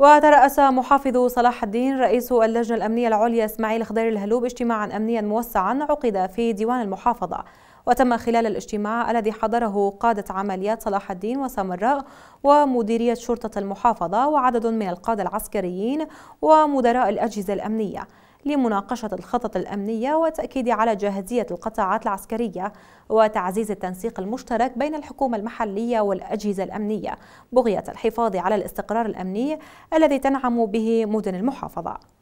وترأس محافظ صلاح الدين رئيس اللجنة الأمنية العليا إسماعيل خضير الهلوب اجتماعا أمنيا موسعا عقد في ديوان المحافظة وتم خلال الاجتماع الذي حضره قادة عمليات صلاح الدين وسامراء ومديرية شرطة المحافظة وعدد من القادة العسكريين ومدراء الأجهزة الأمنية لمناقشة الخطط الأمنية وتأكيد على جاهزية القطاعات العسكرية وتعزيز التنسيق المشترك بين الحكومة المحلية والأجهزة الأمنية بغية الحفاظ على الاستقرار الأمني الذي تنعم به مدن المحافظة